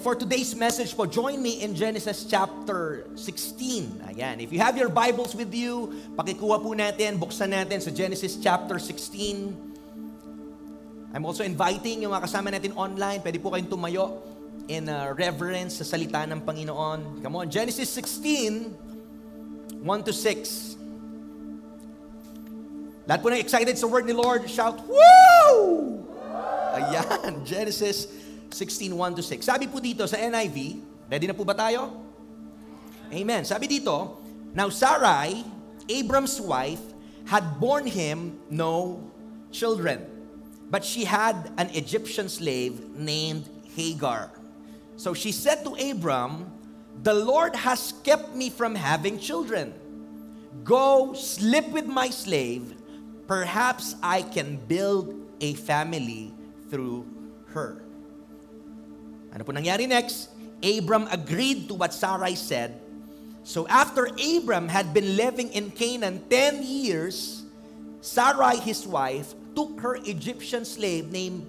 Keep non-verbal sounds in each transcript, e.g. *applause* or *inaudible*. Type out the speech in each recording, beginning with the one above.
For today's message po, join me in Genesis chapter 16. Ayan, if you have your Bibles with you, pakikuha po natin, buksan natin sa Genesis chapter 16. I'm also inviting yung mga kasama natin online, pwede po kayong tumayo in uh, reverence sa salita ng Panginoon. Come on, Genesis 16, 1 to 6. Lahat po na excited sa word ni Lord, shout, Woo! Ayan, *laughs* Genesis 16:1 to 6. Sabi po dito sa NIV, ready na po ba tayo? Amen. Sabi dito, Now Sarai, Abram's wife, had borne him no children, but she had an Egyptian slave named Hagar. So she said to Abram, The Lord has kept me from having children. Go sleep with my slave. Perhaps I can build a family through her. Ano po nangyari next? Abram agreed to what Sarai said. So after Abram had been living in Canaan 10 years, Sarai, his wife, took her Egyptian slave named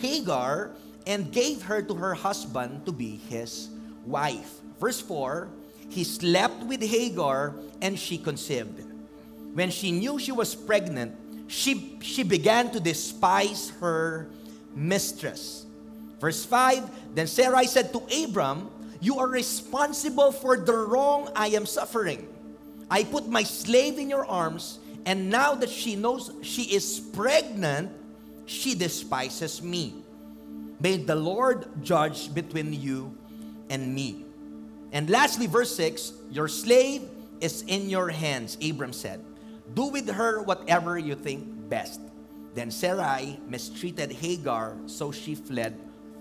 Hagar and gave her to her husband to be his wife. Verse 4, he slept with Hagar and she conceived. When she knew she was pregnant, she, she began to despise her mistress. Verse 5, then Sarai said to Abram, You are responsible for the wrong I am suffering. I put my slave in your arms, and now that she knows she is pregnant, she despises me. May the Lord judge between you and me. And lastly, verse 6 Your slave is in your hands, Abram said. Do with her whatever you think best. Then Sarai mistreated Hagar, so she fled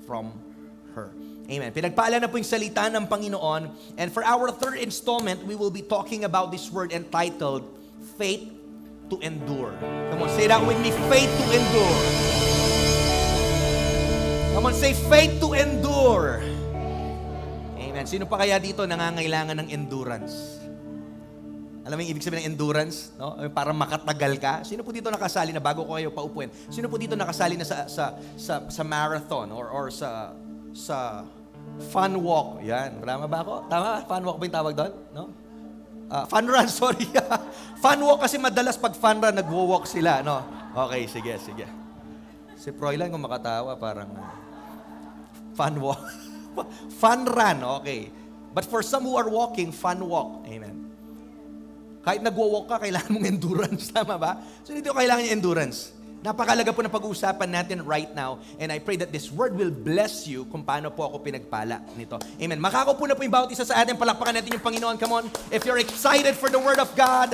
from her. Amen. Pinagpaalan na po yung salita ng Panginoon. And for our third installment, we will be talking about this word entitled, Faith to Endure. Come on, say that with me, Faith to Endure. Come on, say Faith to Endure. Amen. Sino pa kaya dito nangangailangan ng endurance? Alam mo yung ibig sabihin ng endurance? No? Para makatagal ka. Sino po dito nakasali na bago ko kayo paupuin? Sino po dito nakasali na sa, sa, sa, sa marathon or, or sa sa fun walk. Yan, tama ba ako? Tama? Fun walk ba yung tawag doon? No? Uh, fun run, *laughs* sorry. fun walk kasi madalas pag fun run, nagwo-walk sila. No? Okay, sige, sige. Si Froilan kung makatawa, parang ah, fun walk. *laughs* fun run, okay. But for some who are walking, fun walk. Amen. Kahit nagwo-walk ka, kailangan mong endurance. *laughs* Tama ba? So, dito kailangan yung endurance. Napakalaga po ng pag-uusapan natin right now. And I pray that this word will bless you kung paano po ako pinagpala nito. Amen. Makako na po yung bawat isa sa atin. Palakpakan natin yung Panginoon. Come on. If you're excited for the word of God,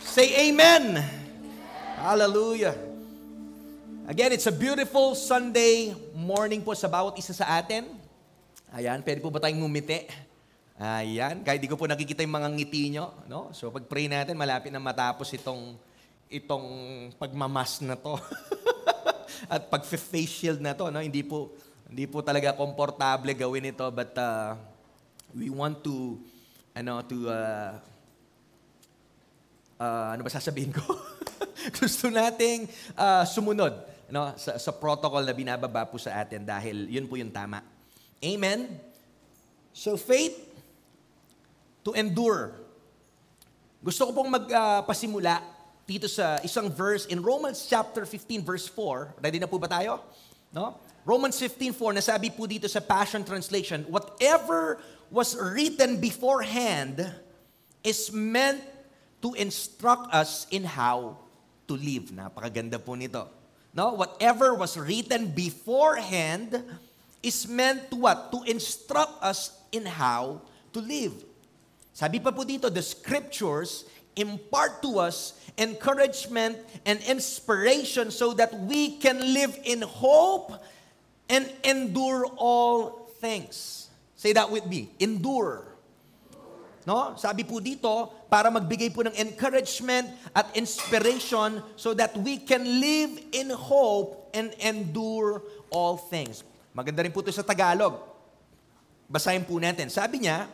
say amen. Hallelujah. Again, it's a beautiful Sunday morning po sa bawat isa sa atin. Ayan, pwede po ba tayong ngumiti? Ayan, kahit di ko po nakikita yung mga ngiti nyo. No? So pag-pray natin, malapit na matapos itong itong pagmamas na to *laughs* at pag-face shield na to, no? Hindi po hindi po talaga komportable gawin ito but uh, we want to ano to uh, uh, ano ba sasabihin ko? *laughs* Gusto nating uh, sumunod no sa, sa protocol na binababa po sa atin dahil yun po yung tama. Amen. So faith to endure. Gusto ko pong magpasimula uh, pasimula dito sa isang verse in Romans chapter 15 verse 4. Ready na po ba tayo? No? Romans 15:4 nasabi po dito sa Passion Translation, whatever was written beforehand is meant to instruct us in how to live. Napakaganda po nito. No? Whatever was written beforehand is meant to what? To instruct us in how to live. Sabi pa po dito, the scriptures impart to us encouragement and inspiration so that we can live in hope and endure all things. Say that with me, endure. No? Sabi po dito, para magbigay po ng encouragement at inspiration so that we can live in hope and endure all things. Maganda rin po ito sa Tagalog. Basahin po natin. Sabi niya,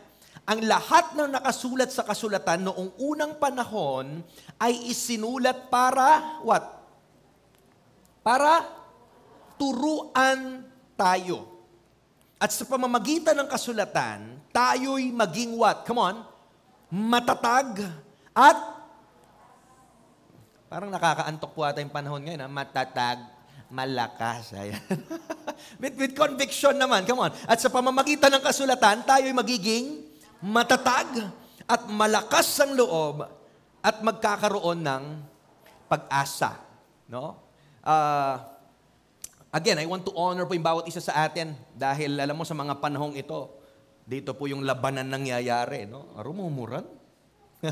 ang lahat ng nakasulat sa kasulatan noong unang panahon ay isinulat para what? Para turuan tayo. At sa pamamagitan ng kasulatan, tayo'y maging what? Come on. Matatag at parang nakakaantok po ata yung panahon ngayon, ha? Ah. matatag malakas. Ayan. *laughs* with, with conviction naman, come on. At sa pamamagitan ng kasulatan, tayo'y magiging matatag at malakas ang loob at magkakaroon ng pag-asa. No? Uh, again, I want to honor po yung bawat isa sa atin dahil alam mo sa mga panahong ito, dito po yung labanan nangyayari. No? Rumumuran. *laughs*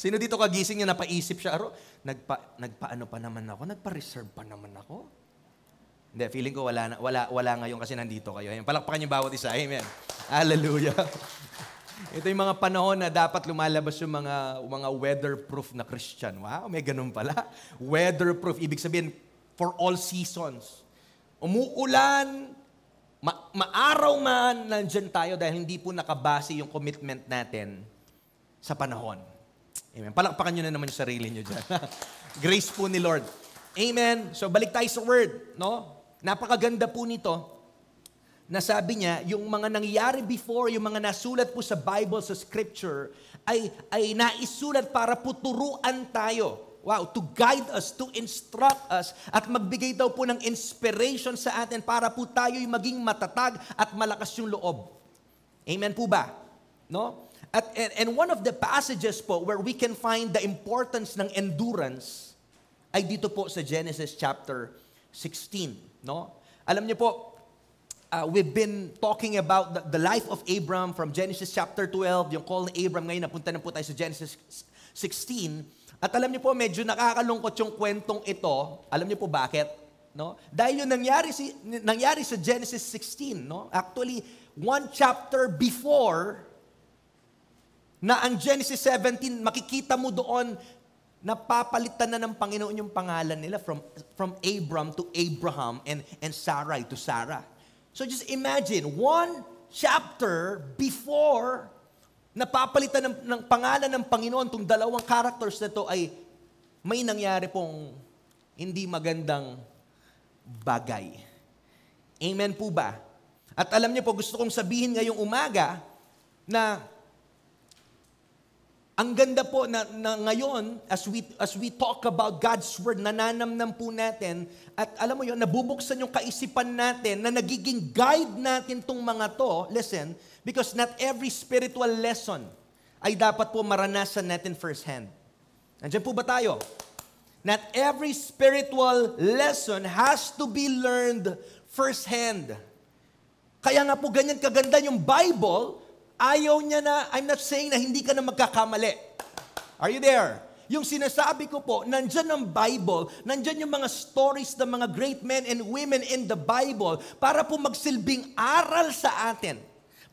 Sino dito kagising niya napaisip siya, aro, nagpa, nagpaano pa naman ako, nagpa-reserve pa naman ako. Hindi, feeling ko wala, na, wala, wala ngayon kasi nandito kayo. Ayun, palakpakan niyo bawat isa. Amen. Hallelujah. *laughs* Ito yung mga panahon na dapat lumalabas yung mga, mga weatherproof na Christian. Wow, may ganun pala. Weatherproof, ibig sabihin, for all seasons. Umuulan, ma- maaraw man, nandyan tayo dahil hindi po nakabase yung commitment natin sa panahon. Amen. Palakpakan nyo na naman yung sarili nyo dyan. *laughs* Grace po ni Lord. Amen. So balik tayo sa word, no? Napakaganda po nito na sabi niya, yung mga nangyari before, yung mga nasulat po sa Bible, sa Scripture, ay, ay naisulat para po turuan tayo. Wow, to guide us, to instruct us, at magbigay daw po ng inspiration sa atin para po tayo tayo'y maging matatag at malakas yung loob. Amen po ba? No? At, and, and one of the passages po where we can find the importance ng endurance ay dito po sa Genesis chapter 16. No? Alam niyo po, uh, we've been talking about the, the life of Abram from Genesis chapter 12, yung call ni Abram ngayon, napunta na po tayo sa Genesis 16. At alam niyo po, medyo nakakalungkot yung kwentong ito. Alam niyo po bakit? No? Dahil yung nangyari, si, nangyari sa Genesis 16, no? actually, one chapter before na ang Genesis 17, makikita mo doon napapalitan na ng Panginoon yung pangalan nila from, from Abram to Abraham and, and Sarai to Sarah. So just imagine, one chapter before napapalitan ng, ng pangalan ng Panginoon, tong dalawang characters na to ay may nangyari pong hindi magandang bagay. Amen po ba? At alam niyo po, gusto kong sabihin ngayong umaga na ang ganda po na, na ngayon, as we, as we talk about God's Word, nananamnam po natin, at alam mo yon nabubuksan yung kaisipan natin na nagiging guide natin tong mga to, listen, because not every spiritual lesson ay dapat po maranasan natin firsthand. Andiyan po ba tayo? Not every spiritual lesson has to be learned firsthand. Kaya nga po ganyan kaganda yung Bible Ayaw niya na, I'm not saying na hindi ka na magkakamali. Are you there? Yung sinasabi ko po, nandyan ang Bible, nandyan yung mga stories ng mga great men and women in the Bible para po magsilbing aral sa atin.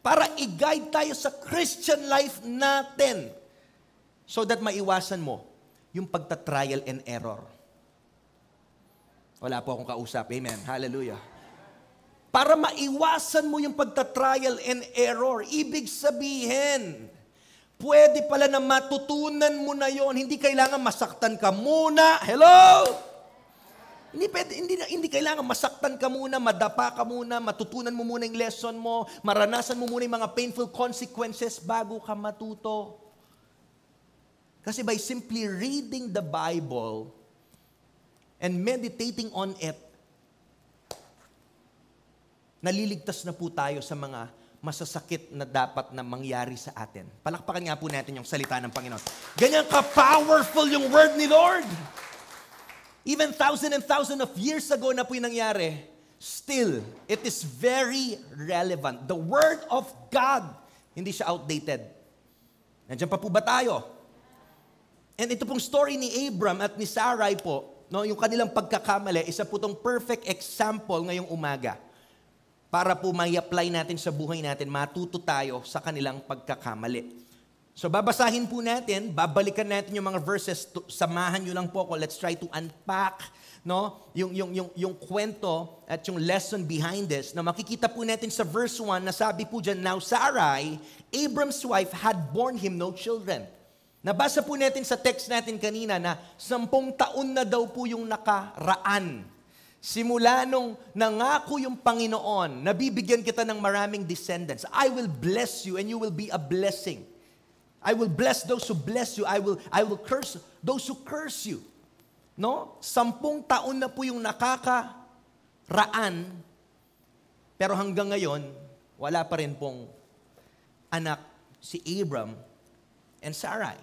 Para i-guide tayo sa Christian life natin. So that maiwasan mo yung pagta-trial and error. Wala po akong kausap. Amen. Hallelujah para maiwasan mo yung pagta-trial and error. Ibig sabihin, pwede pala na matutunan mo na yon. Hindi kailangan masaktan ka muna. Hello? Hindi, pwede, hindi, hindi kailangan masaktan ka muna, madapa ka muna, matutunan mo muna yung lesson mo, maranasan mo muna yung mga painful consequences bago ka matuto. Kasi by simply reading the Bible and meditating on it, naliligtas na po tayo sa mga masasakit na dapat na mangyari sa atin. Palakpakan nga po natin yung salita ng Panginoon. Ganyan ka-powerful yung word ni Lord! Even thousand and thousand of years ago na po yung nangyari, still, it is very relevant. The Word of God, hindi siya outdated. Nandiyan pa po ba tayo? And ito pong story ni Abram at ni Sarai po, no, yung kanilang pagkakamali, isa po tong perfect example ngayong umaga para po may apply natin sa buhay natin, matuto tayo sa kanilang pagkakamali. So babasahin po natin, babalikan natin yung mga verses, to, samahan nyo lang po ako, let's try to unpack no? yung, yung, yung, yung kwento at yung lesson behind this. Na makikita po natin sa verse 1, nasabi po dyan, Now Sarai, Abram's wife, had borne him no children. Nabasa po natin sa text natin kanina na sampung taon na daw po yung nakaraan Simula nung nangako yung Panginoon, nabibigyan kita ng maraming descendants. I will bless you and you will be a blessing. I will bless those who bless you. I will, I will curse those who curse you. No? Sampung taon na po yung nakakaraan, pero hanggang ngayon, wala pa rin pong anak si Abram and Sarai.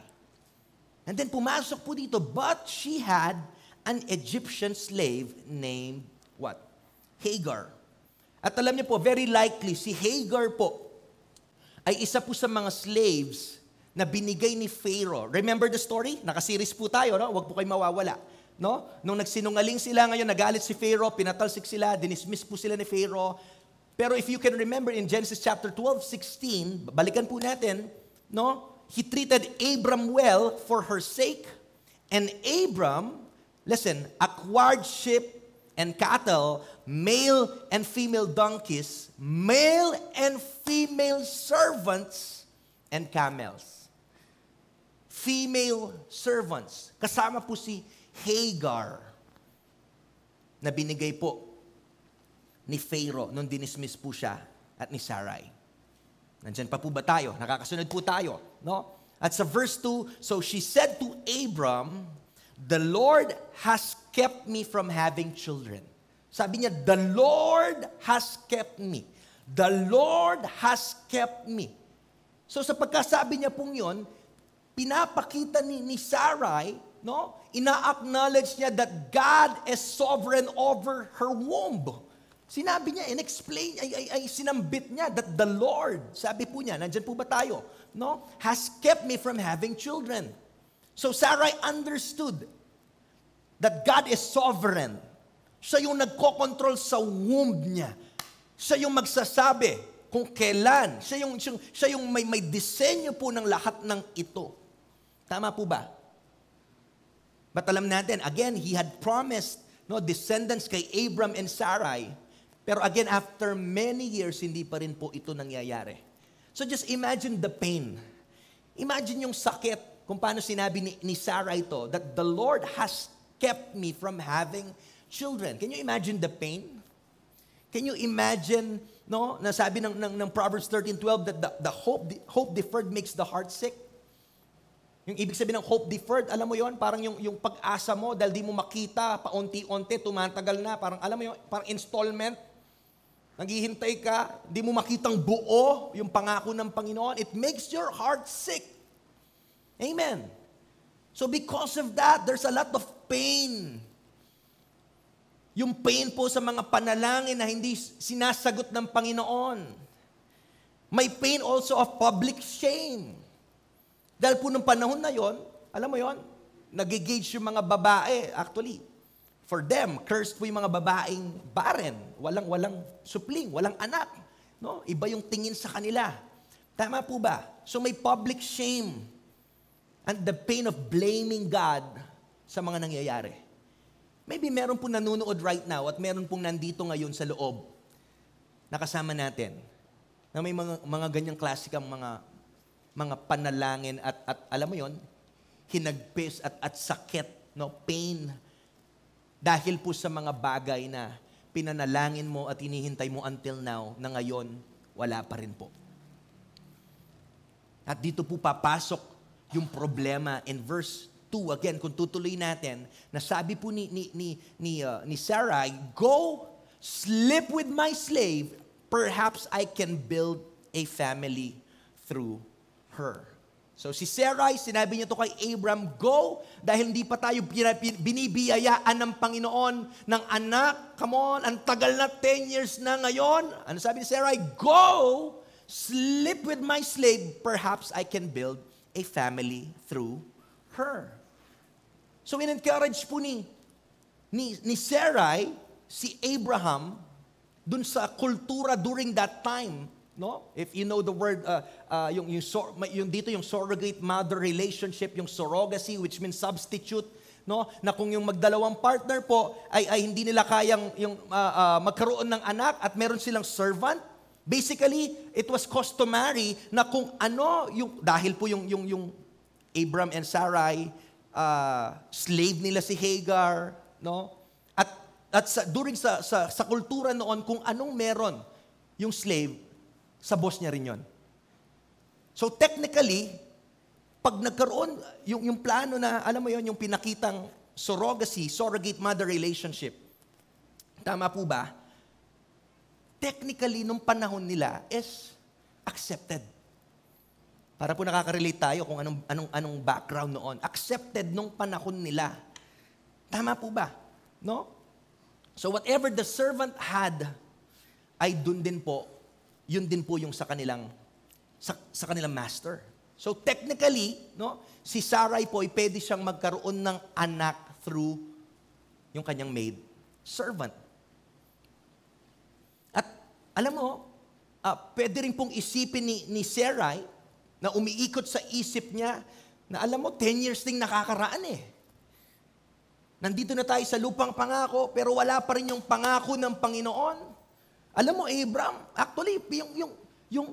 And then pumasok po dito, but she had an Egyptian slave named what? Hagar. At alam niyo po, very likely si Hagar po ay isa po sa mga slaves na binigay ni Pharaoh. Remember the story? Nakaseries po tayo, no? Huwag po kayo mawawala. No? Nung nagsinungaling sila ngayon, nagalit si Pharaoh, pinatalsik sila, dinismiss po sila ni Pharaoh. Pero if you can remember in Genesis chapter 12, 16, balikan po natin, no? He treated Abram well for her sake. And Abram Listen, acquired sheep and cattle, male and female donkeys, male and female servants, and camels. Female servants. Kasama po si Hagar na binigay po ni Pharaoh nung dinismiss po siya at ni Sarai. Nandyan pa po ba tayo? Nakakasunod po tayo, no? At sa verse 2, So she said to Abram, the Lord has kept me from having children. Sabi niya, the Lord has kept me. The Lord has kept me. So sa pagkasabi niya pong yon, pinapakita ni, ni Sarai, no? ina-acknowledge niya that God is sovereign over her womb. Sinabi niya, in-explain, ay, ay, ay, sinambit niya that the Lord, sabi po niya, nandyan po ba tayo, no? has kept me from having children. So Sarai understood that God is sovereign. Siya yung nagkokontrol sa womb niya. Siya yung magsasabi kung kailan. Siya yung, siya, siya yung may, may disenyo po ng lahat ng ito. Tama po ba? But alam natin, again, he had promised no, descendants kay Abram and Sarai. Pero again, after many years, hindi pa rin po ito nangyayari. So just imagine the pain. Imagine yung sakit kung paano sinabi ni, ni Sarah ito, that the Lord has kept me from having children. Can you imagine the pain? Can you imagine, no, nasabi ng, ng, ng Proverbs 13.12 that the, the hope, hope deferred makes the heart sick? Yung ibig sabihin ng hope deferred, alam mo yon parang yung, yung pag-asa mo dahil di mo makita, paunti-unti, tumatagal na, parang alam mo yon parang installment. Naghihintay ka, di mo makitang buo yung pangako ng Panginoon. It makes your heart sick. Amen. So because of that, there's a lot of pain. Yung pain po sa mga panalangin na hindi sinasagot ng Panginoon. May pain also of public shame. Dahil po nung panahon na yon, alam mo yon, nagigage yung mga babae, actually. For them, cursed po yung mga babaeng barren. Walang, walang supling, walang anak. No? Iba yung tingin sa kanila. Tama po ba? So may public shame and the pain of blaming God sa mga nangyayari. Maybe meron pong nanonood right now at meron pong nandito ngayon sa loob nakasama natin na may mga, mga ganyang klasikang mga, mga panalangin at, at alam mo yon hinagpis at, at sakit, no? pain, dahil po sa mga bagay na pinanalangin mo at hinihintay mo until now na ngayon, wala pa rin po. At dito po papasok yung problema. In verse 2, again, kung tutuloy natin, nasabi po ni, ni, ni, ni, uh, ni Sarai, Go, sleep with my slave, perhaps I can build a family through her. So si Sarai, sinabi niya to kay Abram, go, dahil hindi pa tayo binibiyayaan ng Panginoon ng anak. Come on, ang tagal na, 10 years na ngayon. Ano sabi ni Sarai? Go, sleep with my slave, perhaps I can build a family through her. So in-encourage po ni, ni, ni Sarai, si Abraham, dun sa kultura during that time, no? If you know the word, uh, uh, yung, yung, sor, yung dito yung surrogate mother relationship, yung surrogacy, which means substitute, no? Na kung yung magdalawang partner po ay, ay hindi nila kayang yung uh, uh, magkaroon ng anak at meron silang servant, Basically, it was customary na kung ano yung dahil po yung yung yung Abram and Sarai uh, slave nila si Hagar, no? At at sa, during sa, sa sa kultura noon kung anong meron yung slave sa boss niya rin yon. So technically, pag nagkaroon yung yung plano na alam mo yon yung pinakitang surrogacy, surrogate mother relationship. Tama po ba? technically nung panahon nila is accepted. Para po nakaka-relate tayo kung anong, anong, anong background noon. Accepted nung panahon nila. Tama po ba? No? So whatever the servant had, ay dun din po, yun din po yung sa kanilang, sa, sa kanilang master. So technically, no, si Sarai po ay pwede siyang magkaroon ng anak through yung kanyang maid servant. Alam mo, uh, pwede rin pong isipin ni, ni Sarai na umiikot sa isip niya na alam mo, 10 years ding nakakaraan eh. Nandito na tayo sa lupang pangako, pero wala pa rin yung pangako ng Panginoon. Alam mo, Abraham, actually, yung, yung, yung,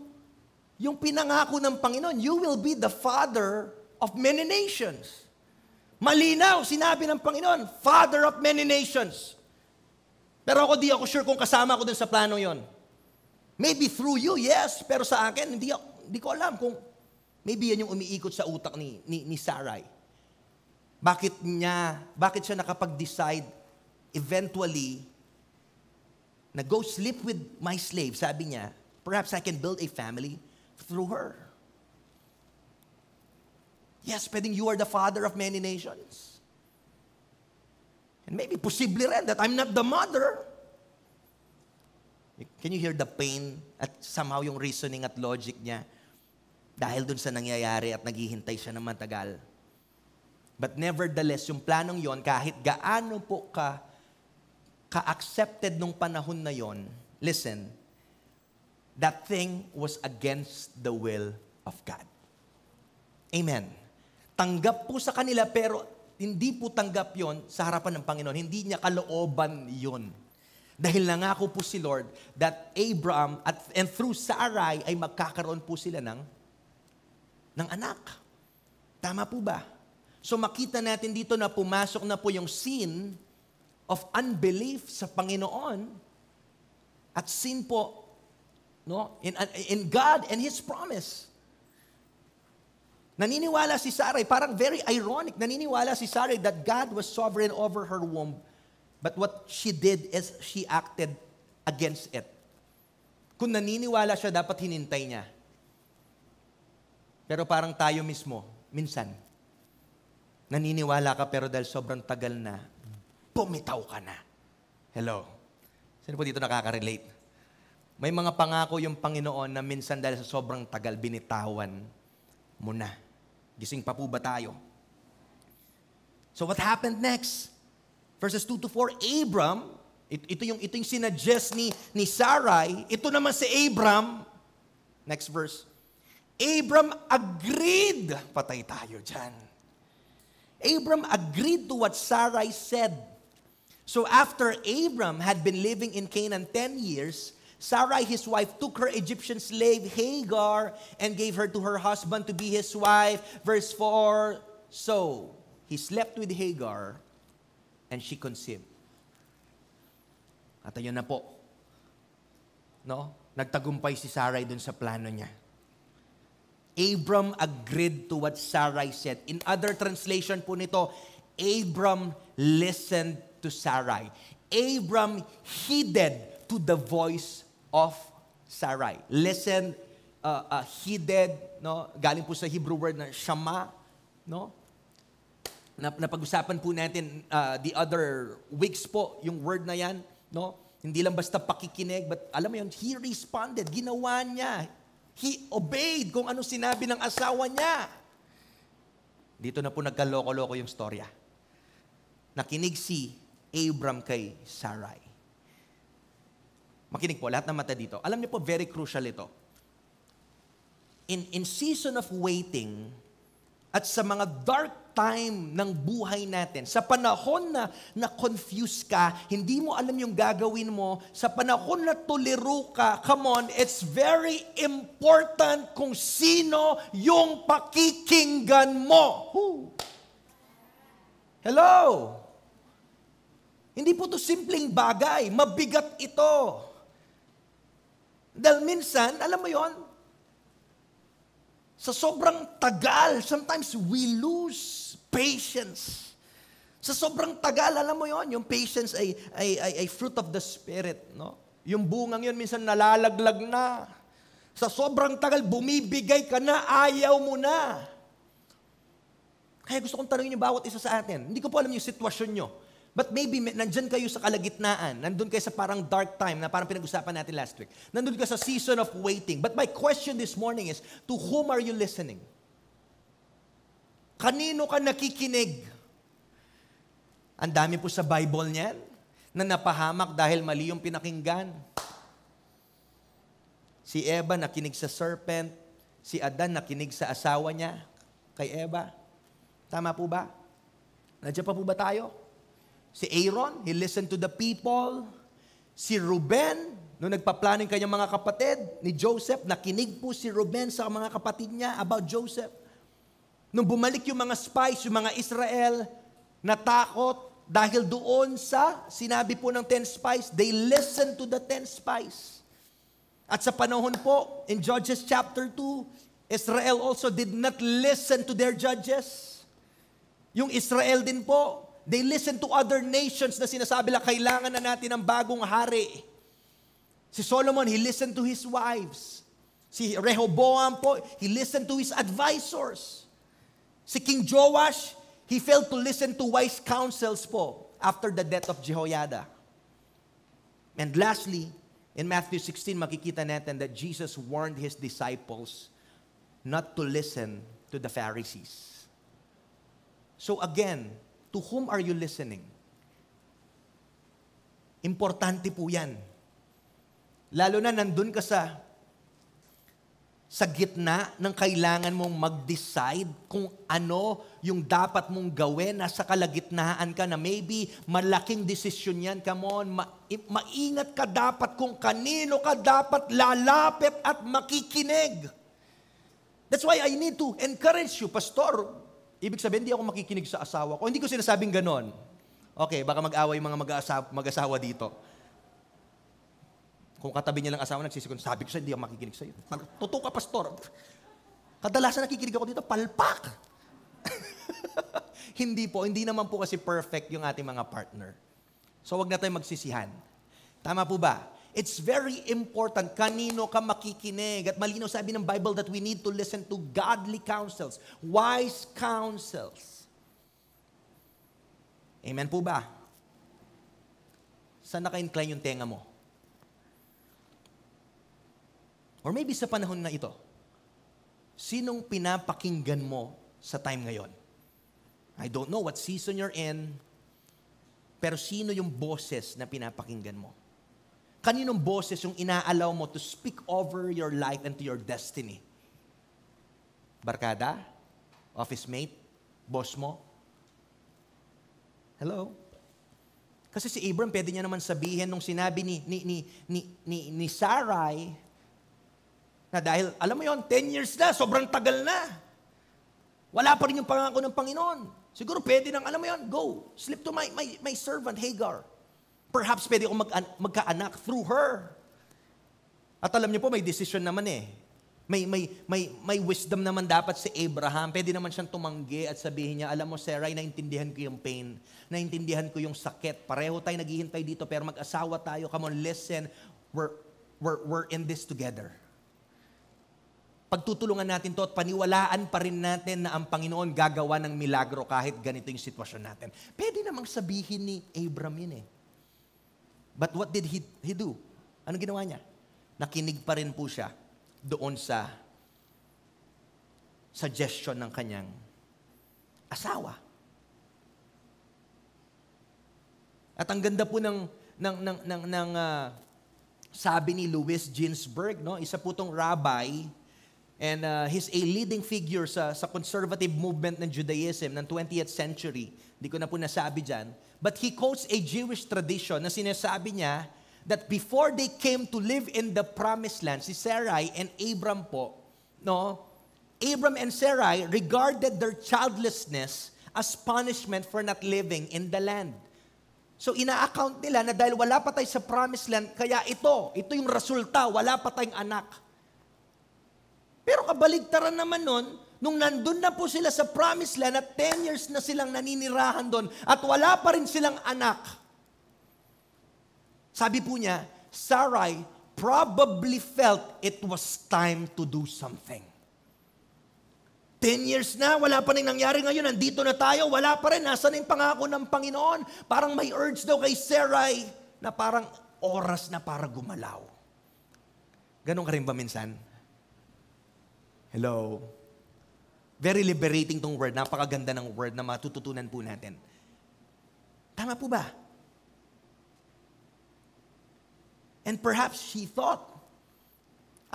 yung pinangako ng Panginoon, you will be the father of many nations. Malinaw, sinabi ng Panginoon, father of many nations. Pero ako di ako sure kung kasama ko dun sa plano yon. Maybe through you, yes, pero sa akin, hindi, hindi ko alam kung maybe yan yung umiikot sa utak ni, ni, ni Sarai. Bakit niya, bakit siya nakapag-decide eventually na go sleep with my slave, sabi niya, perhaps I can build a family through her. Yes, pwedeng you are the father of many nations. And maybe posible rin that I'm not the mother, Can you hear the pain at somehow yung reasoning at logic niya? Dahil dun sa nangyayari at naghihintay siya ng matagal. But nevertheless, yung planong yon kahit gaano po ka ka-accepted nung panahon na yon, listen, that thing was against the will of God. Amen. Tanggap po sa kanila pero hindi po tanggap yon sa harapan ng Panginoon. Hindi niya kalooban yon. Dahil nangako po si Lord that Abraham at, and through Sarai ay magkakaroon po sila ng, ng anak. Tama po ba? So makita natin dito na pumasok na po yung sin of unbelief sa Panginoon at sin po no, in, in God and His promise. Naniniwala si Sarai, parang very ironic, naniniwala si Sarai that God was sovereign over her womb But what she did is she acted against it. Kung naniniwala siya, dapat hinintay niya. Pero parang tayo mismo, minsan, naniniwala ka pero dahil sobrang tagal na, pumitaw ka na. Hello. Sino po dito nakaka-relate? May mga pangako yung Panginoon na minsan dahil sa sobrang tagal, binitawan mo na. Gising pa po ba tayo? So what happened next? verses 2 to 4, Abram, ito yung, ito yung sinadjust ni, ni Sarai, ito naman si Abram, next verse, Abram agreed, patay tayo dyan. Abram agreed to what Sarai said. So after Abram had been living in Canaan 10 years, Sarai, his wife, took her Egyptian slave Hagar and gave her to her husband to be his wife. Verse 4 So he slept with Hagar, and she conceived. At ayun na po. No? Nagtagumpay si Sarai dun sa plano niya. Abram agreed to what Sarai said. In other translation po nito, Abram listened to Sarai. Abram heeded to the voice of Sarai. Listen, uh, uh, heeded, no? galing po sa Hebrew word na shama, no? napag-usapan po natin uh, the other weeks po yung word na yan, no? Hindi lang basta pakikinig, but alam mo yun, he responded, ginawa niya. He obeyed kung ano sinabi ng asawa niya. Dito na po nagkaloko-loko yung storya. Nakinig si Abram kay Sarai. Makinig po, lahat ng mata dito. Alam niyo po, very crucial ito. In, in season of waiting, at sa mga dark time ng buhay natin, sa panahon na na-confuse ka, hindi mo alam yung gagawin mo, sa panahon na tuliro ka, come on, it's very important kung sino yung pakikinggan mo. Woo. Hello? Hindi po to simpleng bagay, mabigat ito. Dahil minsan, alam mo yon, sa sobrang tagal, sometimes we lose patience. Sa sobrang tagal, alam mo yon yung patience ay, ay, ay, ay fruit of the Spirit. No? Yung bungang yon minsan nalalaglag na. Sa sobrang tagal, bumibigay ka na, ayaw mo na. Kaya gusto kong tanongin yung bawat isa sa atin. Hindi ko po alam yung sitwasyon nyo. But maybe nandyan kayo sa kalagitnaan, nandun kayo sa parang dark time na parang pinag-usapan natin last week. Nandun ka sa season of waiting. But my question this morning is, to whom are you listening? Kanino ka nakikinig? Ang dami po sa Bible niyan na napahamak dahil mali yung pinakinggan. Si Eva nakinig sa serpent, si Adan nakinig sa asawa niya, kay Eva. Tama po ba? Nandiyan pa po ba tayo? Si Aaron, he listened to the people. Si Ruben, nung nagpaplano yung kanyang mga kapatid ni Joseph, nakinig po si Ruben sa mga kapatid niya about Joseph. Nung bumalik yung mga spies, yung mga Israel, natakot dahil doon sa sinabi po ng ten spies, they listened to the ten spies. At sa panahon po, in Judges chapter 2, Israel also did not listen to their judges. Yung Israel din po, They listen to other nations na sinasabi lang, kailangan na natin ng bagong hari. Si Solomon, he listened to his wives. Si Rehoboam po, he listened to his advisors. Si King Joash, he failed to listen to wise counsels po after the death of Jehoiada. And lastly, in Matthew 16, makikita natin that Jesus warned his disciples not to listen to the Pharisees. So again, to whom are you listening? Importante po yan. Lalo na nandun ka sa sa gitna ng kailangan mong mag-decide kung ano yung dapat mong gawin. sa kalagitnaan ka na maybe malaking desisyon yan. Come on, ma- maingat ka dapat kung kanino ka dapat lalapit at makikinig. That's why I need to encourage you, Pastor. Ibig sabihin, hindi ako makikinig sa asawa ko. Hindi ko sinasabing ganon. Okay, baka mag-away mga mag-asawa, mag-asawa dito. Kung katabi niya lang asawa, nagsisikon, sabi ko sa hindi ako makikinig sa iyo. Totoo ka, pastor. Kadalasan nakikinig ako dito, palpak. *laughs* hindi po, hindi naman po kasi perfect yung ating mga partner. So wag na tayong magsisihan. Tama po ba? It's very important kanino ka makikinig. At malinaw sabi ng Bible that we need to listen to godly counsels, wise counsels. Amen po ba? Saan naka-incline yung tenga mo? Or maybe sa panahon na ito, sinong pinapakinggan mo sa time ngayon? I don't know what season you're in, pero sino yung boses na pinapakinggan mo? Kaninong boses yung inaalaw mo to speak over your life and to your destiny? Barkada? Office mate? Boss mo? Hello? Kasi si Abram, pwede niya naman sabihin nung sinabi ni, ni, ni, ni, ni, ni Sarai, na dahil, alam mo yon 10 years na, sobrang tagal na. Wala pa rin yung pangako ng Panginoon. Siguro pwede nang, alam mo yon go, slip to my, my, my servant, Hagar. Perhaps pwede akong mag- magkaanak through her. At alam niyo po, may decision naman eh. May, may, may, may wisdom naman dapat si Abraham. Pwede naman siyang tumanggi at sabihin niya, alam mo, Sarah, naintindihan ko yung pain. Naintindihan ko yung sakit. Pareho tayo naghihintay dito, pero mag-asawa tayo. Come on, listen. We're, we're, we're in this together. Pagtutulungan natin to at paniwalaan pa rin natin na ang Panginoon gagawa ng milagro kahit ganito yung sitwasyon natin. Pwede namang sabihin ni Abraham yun eh. But what did he, he do? Ano ginawa niya? Nakinig pa rin po siya doon sa suggestion ng kanyang asawa. At ang ganda po ng ng ng ng, ng uh, sabi ni Louis Ginsberg, no, isa po tong rabbi and uh, he's a leading figure sa sa conservative movement ng Judaism ng 20th century. Hindi ko na po nasabi diyan. But he quotes a Jewish tradition na sinasabi niya that before they came to live in the promised land, si Sarai and Abram po, no? Abram and Sarai regarded their childlessness as punishment for not living in the land. So ina-account nila na dahil wala pa tayo sa promised land, kaya ito, ito yung resulta, wala pa tayong anak. Pero kabaligtaran naman nun, Nung nandun na po sila sa promised land at 10 years na silang naninirahan doon at wala pa rin silang anak. Sabi po niya, Sarai probably felt it was time to do something. 10 years na, wala pa rin nangyari ngayon, nandito na tayo, wala pa rin, nasa na yung pangako ng Panginoon? Parang may urge daw kay Sarai na parang oras na para gumalaw. Ganon ka rin ba minsan? Hello? Very liberating tong word. Napakaganda ng word na matututunan po natin. Tama po ba? And perhaps she thought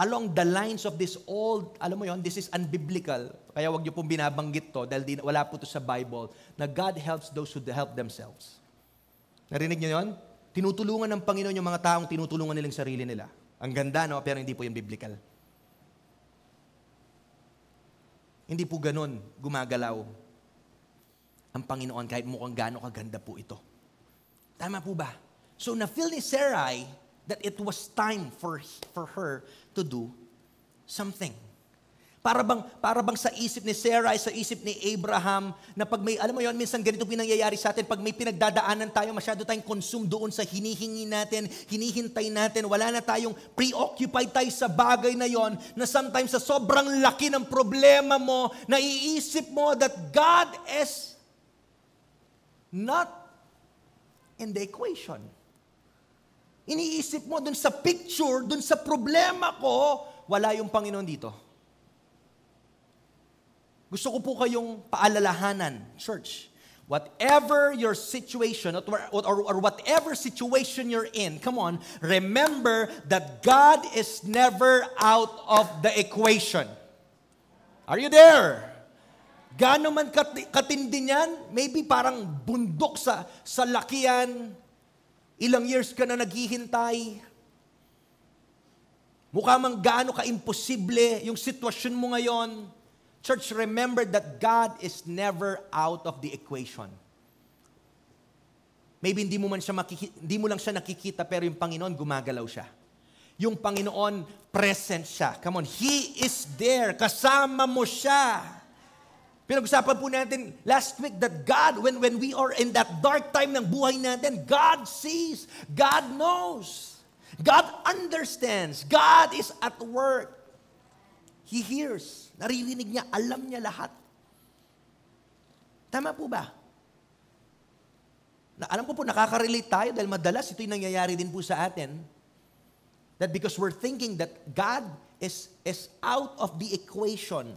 along the lines of this old, alam mo yon, this is unbiblical. Kaya wag niyo pong binabanggit to dahil di, wala po to sa Bible na God helps those who help themselves. Narinig niyo yon? Tinutulungan ng Panginoon yung mga taong tinutulungan nilang sarili nila. Ang ganda, no? Pero hindi po yung biblical. Hindi po ganun gumagalaw ang Panginoon kahit mukhang gaano kaganda po ito. Tama po ba? So na-feel ni Sarai that it was time for, for her to do something. Para bang, para bang sa isip ni Sarah, sa isip ni Abraham, na pag may, alam mo yon minsan ganito pinangyayari sa atin, pag may pinagdadaanan tayo, masyado tayong consume doon sa hinihingi natin, hinihintay natin, wala na tayong preoccupied tayo sa bagay na yon na sometimes sa sobrang laki ng problema mo, naiisip mo that God is not in the equation. Iniisip mo dun sa picture, dun sa problema ko, wala yung Panginoon dito. Gusto ko po kayong paalalahanan, church. Whatever your situation or, or, whatever situation you're in, come on, remember that God is never out of the equation. Are you there? Gaano man katindi niyan, maybe parang bundok sa, sa lakian, ilang years ka na naghihintay, mukha mang gaano ka-imposible yung sitwasyon mo ngayon, Church, remember that God is never out of the equation. Maybe hindi mo man siya makiki- hindi mo lang siya nakikita pero yung Panginoon gumagalaw siya. Yung Panginoon present siya. Come on, he is there. Kasama mo siya. Pinag-usapan po natin last week that God, when, when we are in that dark time ng buhay natin, God sees, God knows, God understands, God is at work. He hears. Naririnig niya, alam niya lahat. Tama po ba? Na, alam ko po, nakaka-relate tayo dahil madalas ito'y nangyayari din po sa atin. That because we're thinking that God is, is out of the equation.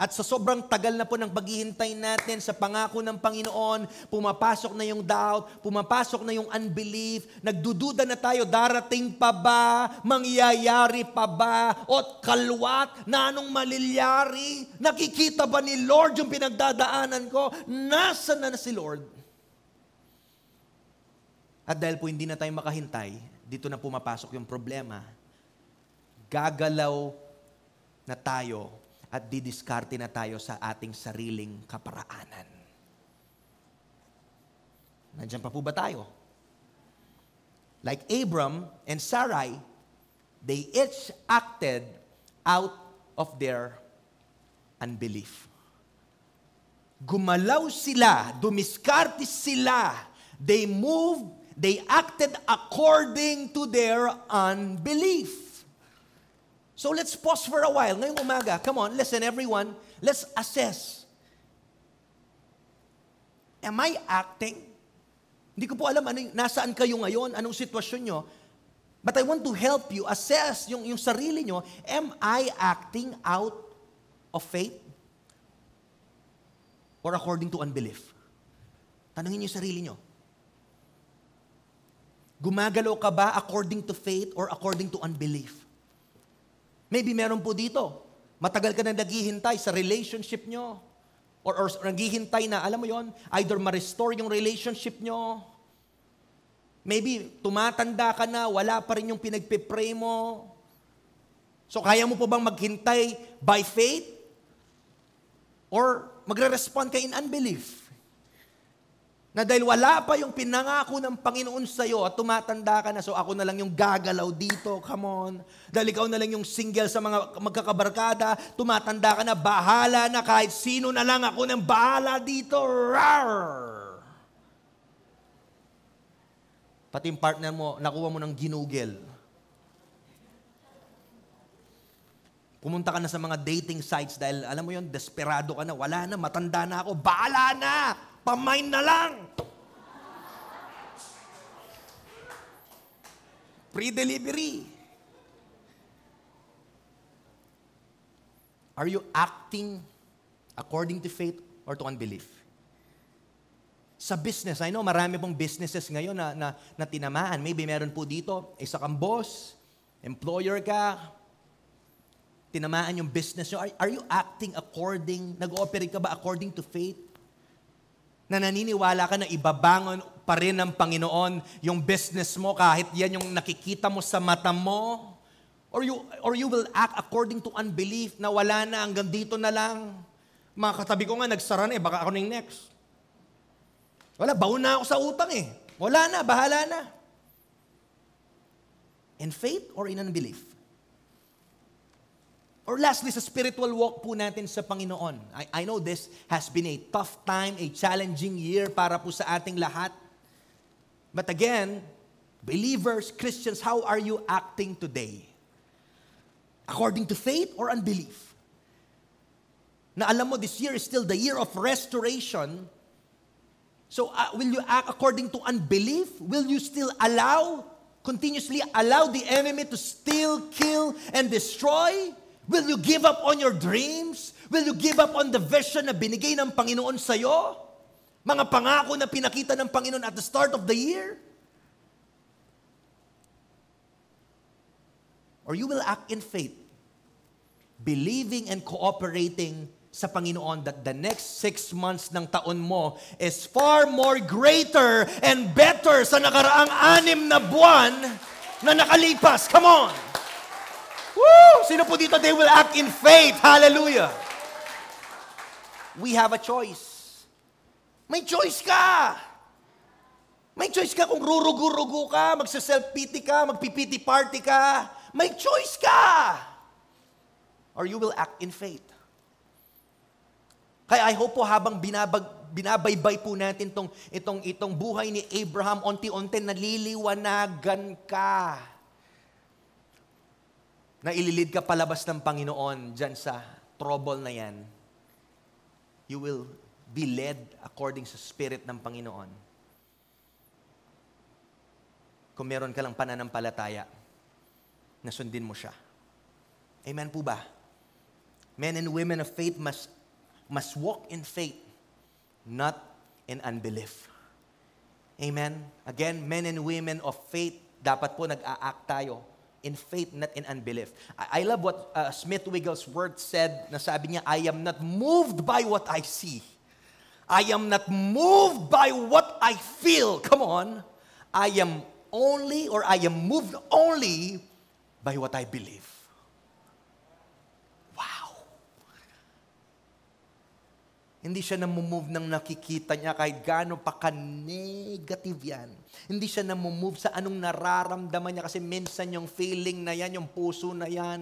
At sa sobrang tagal na po ng paghihintay natin sa pangako ng Panginoon, pumapasok na yung doubt, pumapasok na yung unbelief, nagdududa na tayo, darating pa ba? Mangyayari pa ba? O kalwat na anong malilyari? Nakikita ba ni Lord yung pinagdadaanan ko? nasa na, na si Lord? At dahil po hindi na tayo makahintay, dito na pumapasok yung problema. Gagalaw na tayo at didiskarte na tayo sa ating sariling kaparaanan. Nandiyan pa po ba tayo? Like Abram and Sarai, they each acted out of their unbelief. Gumalaw sila, dumiskarte sila. They moved, they acted according to their unbelief. So let's pause for a while. Ngayong umaga, come on, listen everyone. Let's assess. Am I acting? Hindi ko po alam ano, nasaan kayo ngayon, anong sitwasyon nyo. But I want to help you assess yung, yung sarili nyo. Am I acting out of faith? Or according to unbelief? Tanungin niyo sarili nyo. Gumagalaw ka ba according to faith or according to unbelief? Maybe meron po dito. Matagal ka na naghihintay sa relationship nyo. Or, or, naghihintay na, alam mo yon either ma-restore yung relationship nyo, maybe tumatanda ka na, wala pa rin yung pinagpe-pray mo. So kaya mo po bang maghintay by faith? Or magre-respond ka in unbelief? Na dahil wala pa yung pinangako ng Panginoon sa iyo at tumatanda ka na, so ako na lang yung gagalaw dito, come on. Dahil ikaw na lang yung single sa mga magkakabarkada, tumatanda ka na, bahala na kahit sino na lang ako nang bahala dito. Rar! Pati yung partner mo, nakuha mo ng ginugel. Pumunta ka na sa mga dating sites dahil alam mo yon desperado ka na, wala na, matanda na ako, bahala na! Pamain na lang. pre delivery. Are you acting according to faith or to unbelief? Sa business, I know marami pong businesses ngayon na, na, na tinamaan. Maybe meron po dito, isa kang boss, employer ka, tinamaan yung business nyo. Are, are you acting according, nag-ooperate ka ba according to faith na naniniwala ka na ibabangon pa rin ng Panginoon yung business mo kahit yan yung nakikita mo sa mata mo? Or you, or you will act according to unbelief na wala na, hanggang dito na lang. Mga katabi ko nga, nagsara na eh, baka ako na yung next. Wala, baon na ako sa utang eh. Wala na, bahala na. In faith or in unbelief? Or lastly, sa spiritual walk po natin sa Panginoon. I, I know this has been a tough time, a challenging year para po sa ating lahat. But again, believers, Christians, how are you acting today? According to faith or unbelief? Na alam mo, this year is still the year of restoration. So uh, will you act according to unbelief? Will you still allow, continuously allow the enemy to steal, kill, and destroy? Will you give up on your dreams? Will you give up on the vision na binigay ng Panginoon sa iyo? Mga pangako na pinakita ng Panginoon at the start of the year? Or you will act in faith, believing and cooperating sa Panginoon that the next six months ng taon mo is far more greater and better sa nakaraang anim na buwan na nakalipas. Come on! Woo! Sino po dito, they will act in faith. Hallelujah. We have a choice. May choice ka. May choice ka kung rurugurugo ka, self pity ka, magpipiti party ka. May choice ka. Or you will act in faith. Kaya I hope po habang binabag, binabaybay po natin itong, itong, itong buhay ni Abraham, onti-onti naliliwanagan ka na ililid ka palabas ng Panginoon dyan sa trouble na yan, you will be led according sa Spirit ng Panginoon. Kung meron ka lang pananampalataya, nasundin mo siya. Amen po ba? Men and women of faith must, must walk in faith, not in unbelief. Amen? Again, men and women of faith, dapat po nag-a-act tayo in faith, not in unbelief. I, I love what uh, Smith Wigglesworth said, na sabi niya, I am not moved by what I see. I am not moved by what I feel. Come on. I am only or I am moved only by what I believe. Hindi siya namumove ng nakikita niya kahit gaano pa ka-negative yan. Hindi siya namumove sa anong nararamdaman niya kasi minsan yung feeling na yan, yung puso na yan.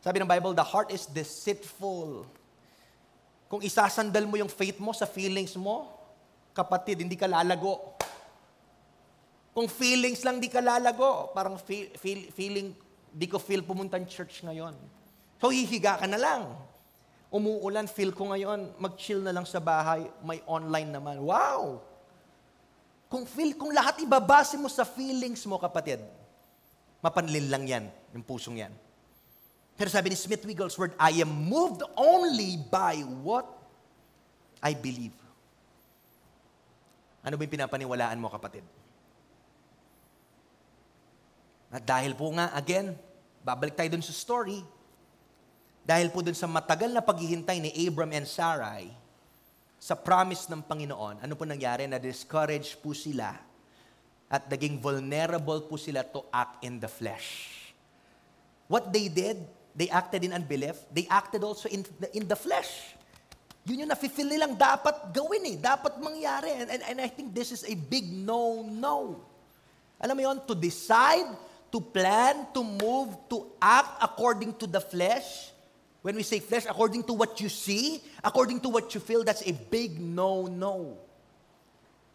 Sabi ng Bible, the heart is deceitful. Kung isasandal mo yung faith mo sa feelings mo, kapatid, hindi ka lalago. Kung feelings lang, di ka lalago. Parang feel, feel, feeling, di ko feel pumunta ng church ngayon. So, hihiga ka na lang umuulan, feel ko ngayon, mag-chill na lang sa bahay, may online naman. Wow! Kung feel, kung lahat ibabase mo sa feelings mo, kapatid, mapanlil lang yan, yung pusong yan. Pero sabi ni Smith Wigglesworth, I am moved only by what I believe. Ano ba yung pinapaniwalaan mo, kapatid? At dahil po nga, again, babalik tayo dun sa story, dahil po dun sa matagal na paghihintay ni Abram and Sarai, sa promise ng Panginoon, ano po nangyari? Na-discourage po sila at naging vulnerable po sila to act in the flesh. What they did, they acted in unbelief, they acted also in the, in the flesh. Yun yung nafe-feel nilang dapat gawin eh, dapat mangyari. And, and, and I think this is a big no-no. Alam mo yon to decide, to plan, to move, to act according to the flesh, When we say flesh, according to what you see, according to what you feel, that's a big no-no.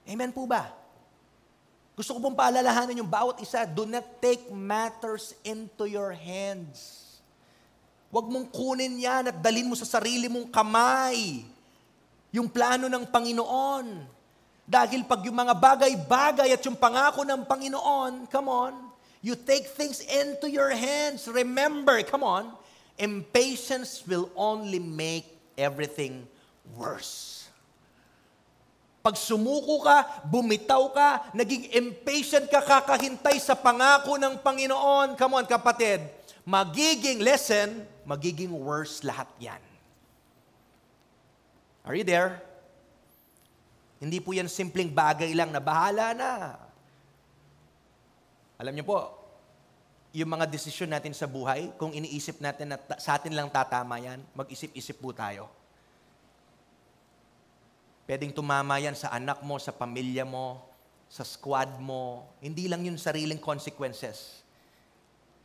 Amen po ba? Gusto ko pong paalalahanan yung bawat isa, do not take matters into your hands. Huwag mong kunin yan at dalin mo sa sarili mong kamay yung plano ng Panginoon. Dahil pag yung mga bagay-bagay at yung pangako ng Panginoon, come on, you take things into your hands. Remember, come on, Impatience will only make everything worse. Pag sumuko ka, bumitaw ka, naging impatient ka, kakahintay sa pangako ng Panginoon. Come on, kapatid. Magiging, lesson, magiging worse lahat yan. Are you there? Hindi po yan simpleng bagay lang na bahala na. Alam niyo po, yung mga desisyon natin sa buhay, kung iniisip natin na sa atin lang tatama yan, mag-isip-isip po tayo. Pwedeng tumama yan sa anak mo, sa pamilya mo, sa squad mo. Hindi lang yun sariling consequences.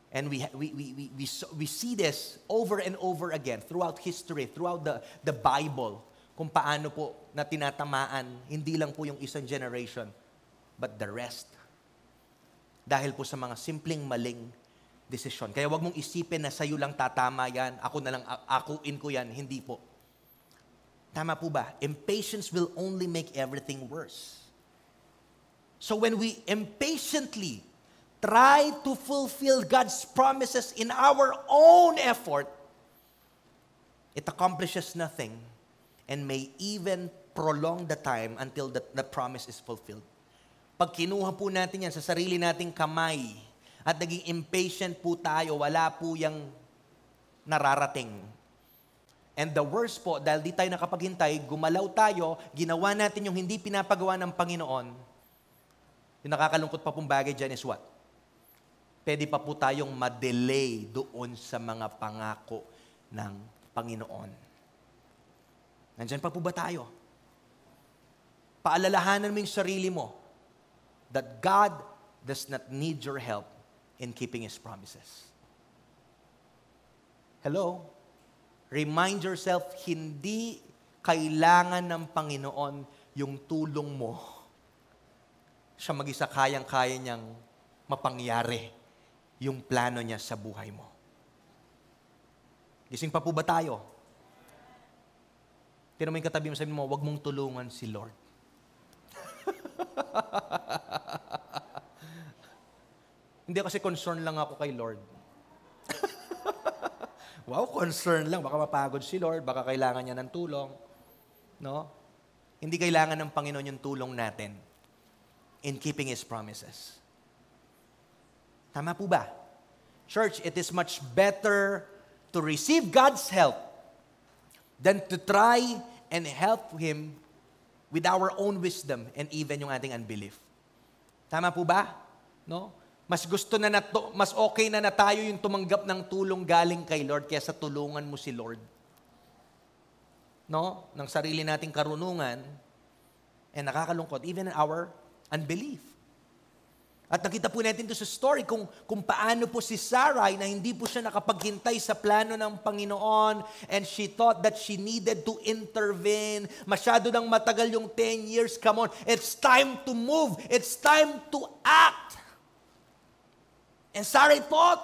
And we, we, we, we, we, we see this over and over again throughout history, throughout the, the Bible, kung paano po na tinatamaan, hindi lang po yung isang generation, but the rest dahil po sa mga simpleng maling desisyon. Kaya wag mong isipin na sa'yo lang tatama yan, ako na lang akuin ko yan, hindi po. Tama po ba? Impatience will only make everything worse. So when we impatiently try to fulfill God's promises in our own effort, it accomplishes nothing and may even prolong the time until the, the promise is fulfilled. Pag kinuha po natin yan sa sarili nating kamay at naging impatient po tayo, wala po yung nararating. And the worst po, dahil di tayo nakapaghintay, gumalaw tayo, ginawa natin yung hindi pinapagawa ng Panginoon, yung nakakalungkot pa pong bagay dyan is what? Pwede pa po tayong madelay doon sa mga pangako ng Panginoon. Nandyan pa po ba tayo? Paalalahanan mo yung sarili mo that God does not need your help in keeping His promises. Hello? Remind yourself, hindi kailangan ng Panginoon yung tulong mo. Siya mag-isa kayang-kaya niyang mapangyari yung plano niya sa buhay mo. Gising pa po ba tayo? Tinamin katabi mo, sabi mo, huwag mong tulungan si Lord. *laughs* Hindi kasi concern lang ako kay Lord. *laughs* wow, concern lang. Baka mapagod si Lord, baka kailangan niya ng tulong. No? Hindi kailangan ng Panginoon yung tulong natin in keeping His promises. Tama po ba? Church, it is much better to receive God's help than to try and help Him with our own wisdom and even yung ating unbelief. Tama po ba? No? Mas gusto na, na to, mas okay na na tayo yung tumanggap ng tulong galing kay Lord kaysa tulungan mo si Lord. No? Ng sarili nating karunungan and nakakalungkot, even in our unbelief. At nakita po natin ito sa story kung, kung paano po si Sarai na hindi po siya nakapaghintay sa plano ng Panginoon and she thought that she needed to intervene. Masyado nang matagal yung 10 years. Come on, it's time to move. It's time to act. And Sarai thought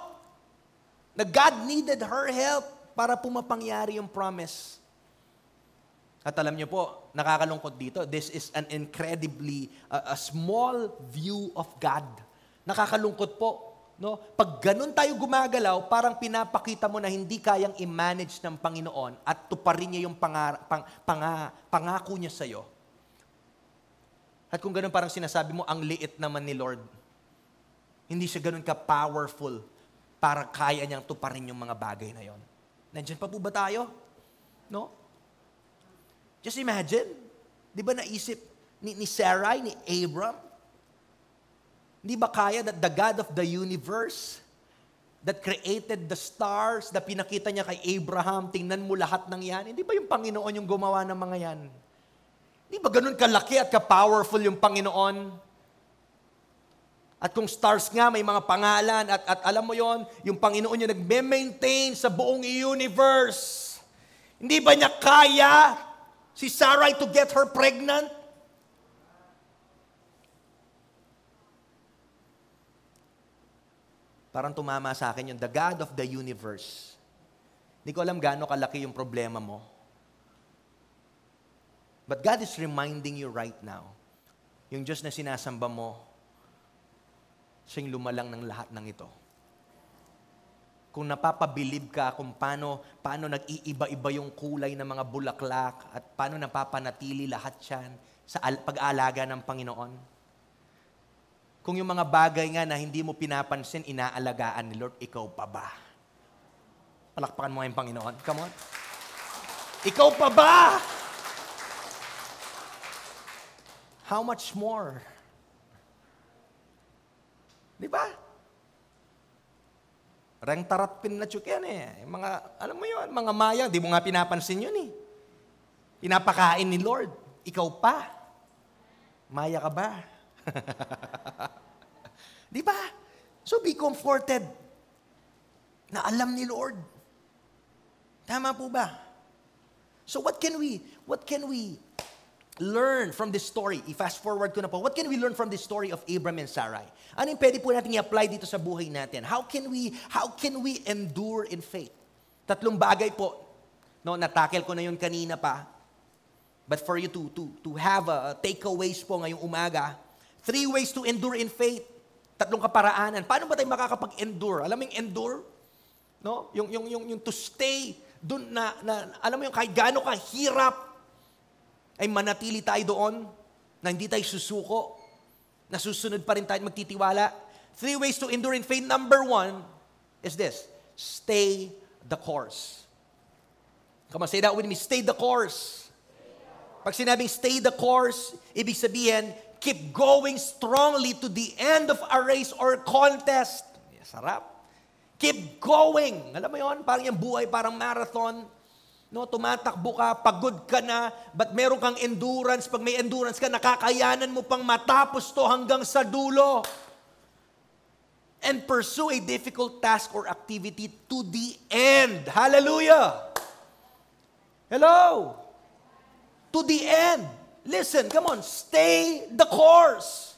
na God needed her help para pumapangyari yung promise at alam niyo po, nakakalungkot dito, this is an incredibly, uh, a small view of God. Nakakalungkot po. No? Pag ganun tayo gumagalaw, parang pinapakita mo na hindi kayang i-manage ng Panginoon at tuparin niya yung pangar- pang- panga- pangako niya sa'yo. At kung ganun parang sinasabi mo, ang liit naman ni Lord. Hindi siya ganun ka-powerful para kaya niyang tuparin yung mga bagay na yon. Nandiyan pa po ba tayo? No? Just imagine. Di ba naisip ni, ni Sarai, ni Abram? Di ba kaya that the God of the universe that created the stars, na pinakita niya kay Abraham, tingnan mo lahat ng yan. Hindi ba yung Panginoon yung gumawa ng mga yan? Di ba ganun kalaki at ka-powerful yung Panginoon? At kung stars nga, may mga pangalan at, at alam mo yon yung Panginoon yung nagme-maintain sa buong universe. Hindi ba niya kaya Si Sarai to get her pregnant? Parang tumama sa akin yung the God of the universe. Hindi ko alam gaano kalaki yung problema mo. But God is reminding you right now, yung Diyos na sinasamba mo, siyang lumalang ng lahat ng ito kung napapabilib ka kung paano, paano nag-iiba-iba yung kulay ng mga bulaklak at paano napapanatili lahat yan sa pag-aalaga ng Panginoon. Kung yung mga bagay nga na hindi mo pinapansin, inaalagaan ni Lord, ikaw pa ba? Palakpakan mo ngayong Panginoon. Come on. Ikaw pa ba? How much more? Di ba? Rengtaratpin na tsukyan eh. Mga, alam mo yun, mga maya, di mo nga pinapansin yun eh. Pinapakain ni Lord. Ikaw pa. Maya ka ba? *laughs* di ba? So be comforted na alam ni Lord. Tama po ba? So what can we, what can we learn from this story? I-fast forward ko na po. What can we learn from this story of Abram and Sarai? Ano pwede po natin i-apply dito sa buhay natin? How can we, how can we endure in faith? Tatlong bagay po. No, natakel ko na yun kanina pa. But for you to, to, to have a uh, takeaways po ngayong umaga, three ways to endure in faith. Tatlong kaparaanan. Paano ba tayo makakapag-endure? Alam mo yung endure? No? Yung, yung, yung, yung to stay dun na, na, alam mo yung kahit gaano kahirap, ay manatili tayo doon na hindi tayo susuko, na susunod pa rin tayo magtitiwala. Three ways to endure in faith. Number one is this, stay the course. Come on, say that with me, stay the course. Pag sinabing stay the course, ibig sabihin, keep going strongly to the end of a race or contest. Sarap. Keep going. Alam mo yon Parang yung buhay, parang marathon No, tumatakbo ka, pagod ka na, but meron kang endurance. Pag may endurance ka, nakakayanan mo pang matapos to hanggang sa dulo. And pursue a difficult task or activity to the end. Hallelujah! Hello! To the end. Listen, come on, stay the course.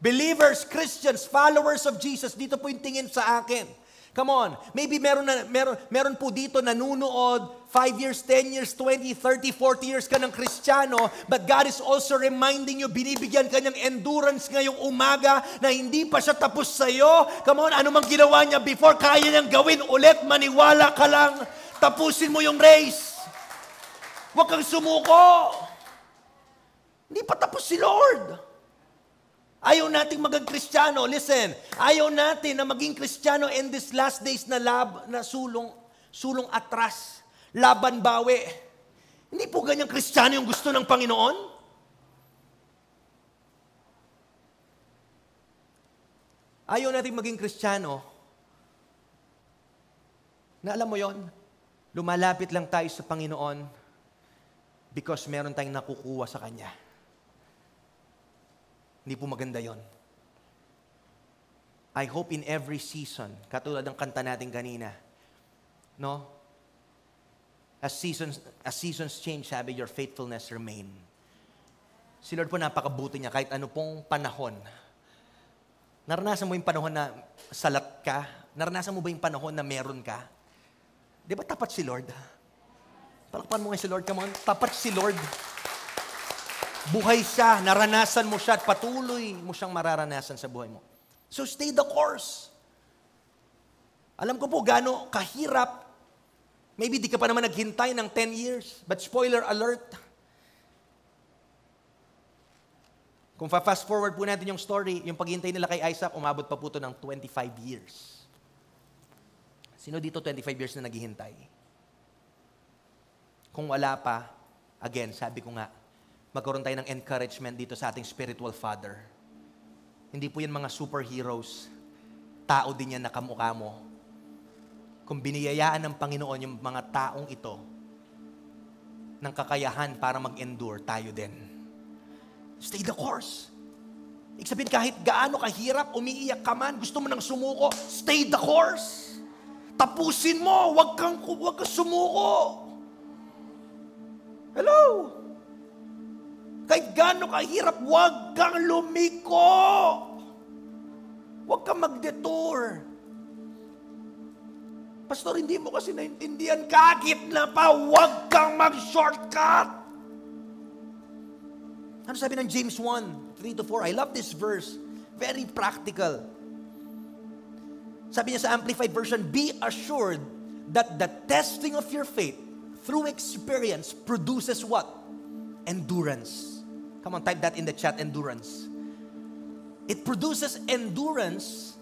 Believers, Christians, followers of Jesus, dito po yung tingin sa akin Come on, maybe meron, na, meron, meron po dito nanunood 5 years, 10 years, 20, 30, 40 years ka ng Kristiyano, but God is also reminding you, binibigyan ka niyang endurance ngayong umaga na hindi pa siya tapos sa iyo. Come on, anumang ginawa niya before, kaya niyang gawin ulit, maniwala ka lang, tapusin mo yung race. Huwag kang sumuko. Hindi pa tapos si Lord. Ayaw nating maging Kristiyano. Listen, ayaw natin na maging Kristiyano in this last days na lab, na sulong, sulong atras, laban bawi. Hindi po ganyang Kristiyano yung gusto ng Panginoon. Ayaw natin maging Kristiyano na alam mo yon, lumalapit lang tayo sa Panginoon because meron tayong nakukuha sa Kanya. Hindi po maganda yon. I hope in every season, katulad ng kanta natin kanina, no? As seasons, as seasons change, sabi, your faithfulness remain. Si Lord po napakabuti niya kahit ano pong panahon. Naranasan mo yung panahon na salat ka? Naranasan mo ba yung panahon na meron ka? Di ba tapat si Lord? Palakpan mo nga si Lord, come on. Tapat si Lord. Buhay siya, naranasan mo siya at patuloy mo siyang mararanasan sa buhay mo. So stay the course. Alam ko po gaano kahirap. Maybe di ka pa naman naghintay ng 10 years. But spoiler alert, kung fa-fast forward po natin yung story, yung paghintay nila kay Isaac, umabot pa po ito ng 25 years. Sino dito 25 years na naghihintay? Kung wala pa, again, sabi ko nga, magkaroon tayo ng encouragement dito sa ating spiritual father. Hindi po yan mga superheroes. Tao din yan na kamukha mo. Kung biniyayaan ng Panginoon yung mga taong ito ng kakayahan para mag-endure, tayo din. Stay the course. Ibig sabihin, kahit gaano kahirap, umiiyak ka man, gusto mo nang sumuko, stay the course. Tapusin mo, huwag kang, huwag kang sumuko. Hello? Kahit gaano kahirap, huwag kang lumiko. Huwag kang mag-detour. Pastor, hindi mo kasi naintindihan. Kahit na pa, huwag kang mag-shortcut. Ano sabi ng James 1, 3 to 4? I love this verse. Very practical. Sabi niya sa Amplified Version, Be assured that the testing of your faith through experience produces what? Endurance. Come on, type that in the chat, endurance. It produces endurance.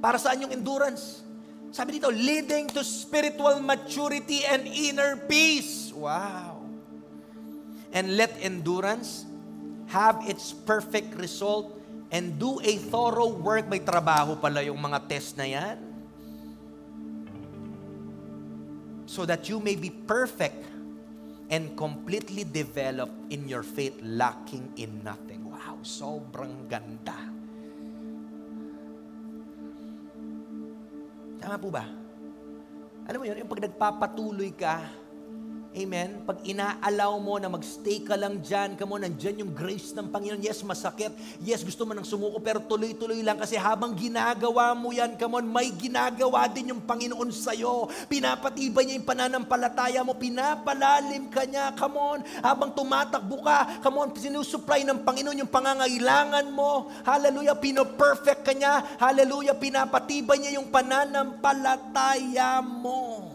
Para saan yung endurance? Sabi dito, leading to spiritual maturity and inner peace. Wow. And let endurance have its perfect result and do a thorough work. May trabaho pala yung mga test na yan. So that you may be perfect and completely developed in your faith, lacking in nothing. Wow, sobrang ganda. Tama po ba? Alam mo yun, yung pag nagpapatuloy ka Amen? Pag inaalaw mo na magstay ka lang dyan, kamo, nandyan yung grace ng Panginoon. Yes, masakit. Yes, gusto mo ng sumuko, pero tuloy-tuloy lang kasi habang ginagawa mo yan, kamo, may ginagawa din yung Panginoon sa'yo. Pinapatibay niya yung pananampalataya mo, pinapalalim ka niya, come on, habang tumatakbo ka, kamo, sinusupply ng Panginoon yung pangangailangan mo. Hallelujah, pinoperfect ka niya. Hallelujah, pinapatibay niya yung pananampalataya mo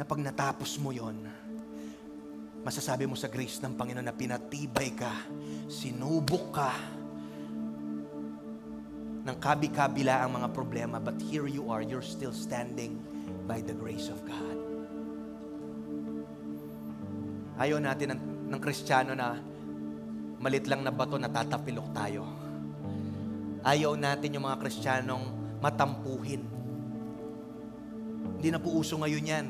na pag natapos mo yon, masasabi mo sa grace ng Panginoon na pinatibay ka, sinubok ka, ng kabi-kabila ang mga problema, but here you are, you're still standing by the grace of God. Ayaw natin ng, ng Kristiyano na malit lang na bato natatapilok tayo. Ayaw natin yung mga Kristiyanong matampuhin. Hindi na po uso ngayon yan.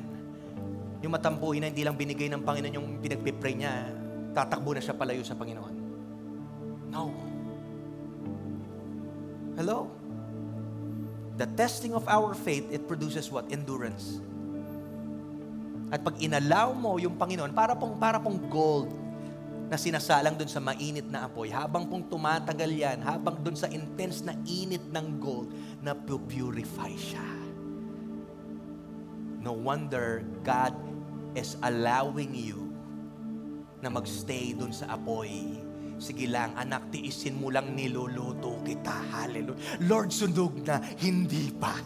Yung matampuhin na hindi lang binigay ng Panginoon yung pinagpipray niya, tatakbo na siya palayo sa Panginoon. No. Hello? The testing of our faith, it produces what? Endurance. At pag inalaw mo yung Panginoon, para pong, para pong gold na sinasalang dun sa mainit na apoy, habang pong tumatagal yan, habang dun sa intense na init ng gold, na purify siya. No wonder God is allowing you na magstay dun sa apoy. Sige lang, anak, tiisin mo lang niluluto kita. Hallelujah. Lord, sundog na, hindi pa. *laughs*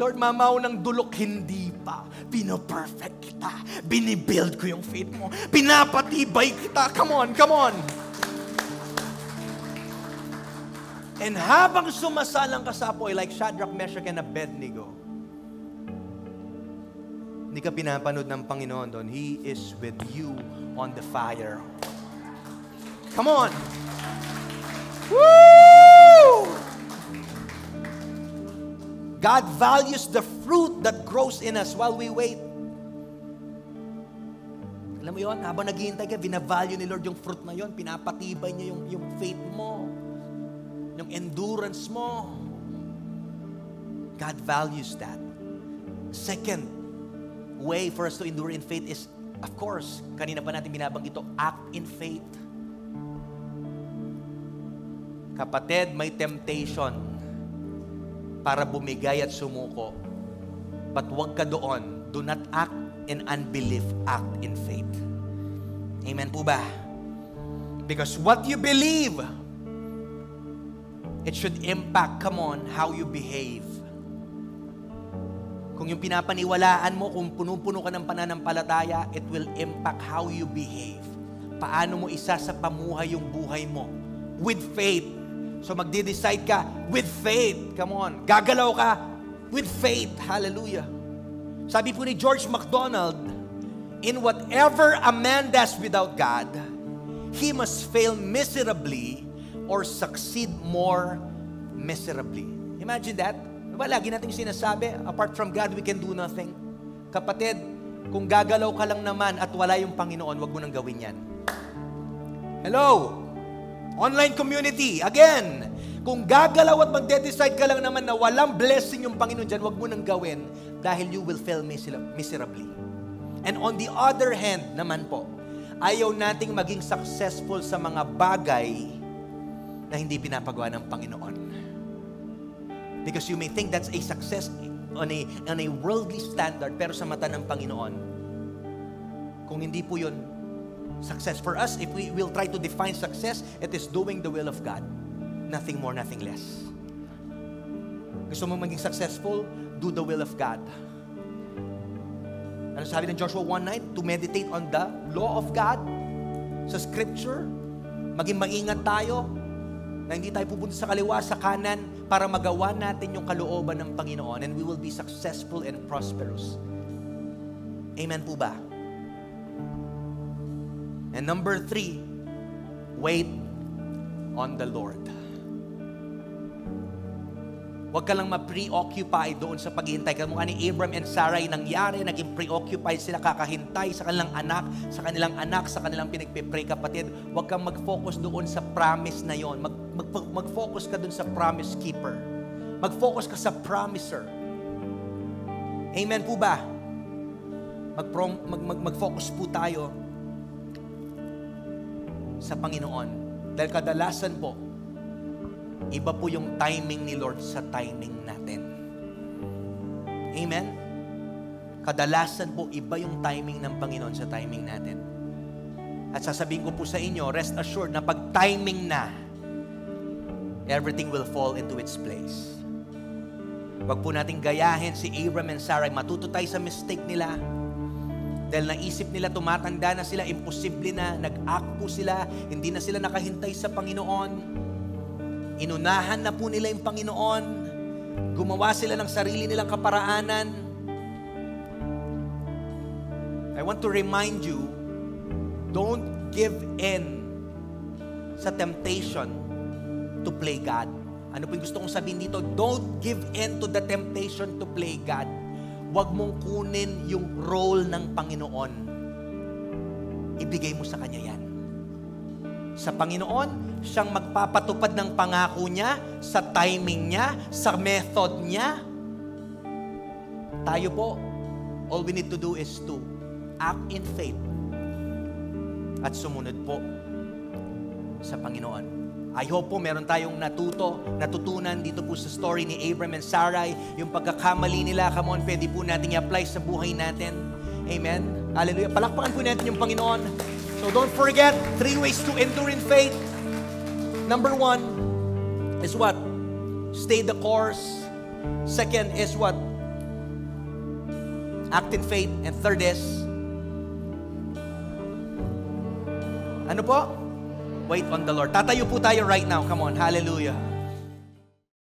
Lord, mamaw ng dulok, hindi pa. Pino-perfect kita. Binibuild ko yung faith mo. Pinapatibay kita. Come on, come on. And habang sumasalang ka sa apoy, like Shadrach, Meshach, and Abednego, hindi ka pinapanood ng Panginoon doon. He is with you on the fire. Come on! Woo! God values the fruit that grows in us while we wait. Alam mo yun, habang naghihintay ka, binavalue ni Lord yung fruit na yun. Pinapatibay niya yung, yung faith mo, yung endurance mo. God values that. Second, way for us to endure in faith is, of course, kanina pa natin binabanggit ito, act in faith. Kapatid, may temptation para bumigay at sumuko. But huwag ka doon. Do not act in unbelief. Act in faith. Amen po ba? Because what you believe, it should impact, come on, how you behave. Kung yung pinapaniwalaan mo, kung punong-puno ka ng pananampalataya, it will impact how you behave. Paano mo isa sa pamuhay yung buhay mo? With faith. So magde-decide ka with faith. Come on. Gagalaw ka with faith. Hallelujah. Sabi po ni George MacDonald, In whatever a man does without God, he must fail miserably or succeed more miserably. Imagine that. Diba, lagi natin sinasabi, apart from God, we can do nothing. Kapatid, kung gagalaw ka lang naman at wala yung Panginoon, wag mo nang gawin yan. Hello? Online community, again, kung gagalaw at magde-decide ka lang naman na walang blessing yung Panginoon dyan, wag mo nang gawin dahil you will fail miserably. And on the other hand naman po, ayaw nating maging successful sa mga bagay na hindi pinapagawa ng Panginoon. Because you may think that's a success on a, on a worldly standard, pero sa mata ng Panginoon, kung hindi po yun, success for us, if we will try to define success, it is doing the will of God. Nothing more, nothing less. Gusto mo maging successful? Do the will of God. Ano sabi ng Joshua night? To meditate on the law of God sa Scripture. Maging maingat tayo na hindi tayo pupunta sa kaliwa, sa kanan, para magawa natin yung kalooban ng Panginoon and we will be successful and prosperous. Amen po ba? And number three, wait on the Lord. Huwag ka lang ma-preoccupy doon sa paghihintay. Kamukha ni Abram and Sarah nangyari, naging preoccupied sila, kakahintay sa kanilang anak, sa kanilang anak, sa kanilang pinagpipray kapatid. Huwag kang mag-focus doon sa promise na yon. Mag mag, mag-focus ka dun sa promise keeper. Mag-focus ka sa promiser. Amen po ba? mag, mag, mag-focus po tayo sa Panginoon. Dahil kadalasan po, iba po yung timing ni Lord sa timing natin. Amen? Kadalasan po, iba yung timing ng Panginoon sa timing natin. At sasabihin ko po sa inyo, rest assured na pag timing na, everything will fall into its place. Huwag po nating gayahin si Abram and Sarai. Matuto tayo sa mistake nila. Dahil naisip nila, tumatanda na sila, imposible na, nag-act po sila, hindi na sila nakahintay sa Panginoon. Inunahan na po nila yung Panginoon. Gumawa sila ng sarili nilang kaparaanan. I want to remind you, don't give in sa temptation to play God. Ano po yung gusto kong sabihin dito? Don't give in to the temptation to play God. Huwag mong kunin yung role ng Panginoon. Ibigay mo sa Kanya yan. Sa Panginoon, siyang magpapatupad ng pangako niya, sa timing niya, sa method niya. Tayo po, all we need to do is to act in faith at sumunod po sa Panginoon. I hope po meron tayong natuto, natutunan dito po sa story ni Abram and Sarai, yung pagkakamali nila, come on, pwede po natin i-apply sa buhay natin. Amen? Hallelujah. Palakpakan po natin yung Panginoon. So don't forget, three ways to endure in faith. Number one is what? Stay the course. Second is what? Act in faith. And third is, ano po? Wait on the Lord. Tatayo po tayo right now. Come on. Hallelujah.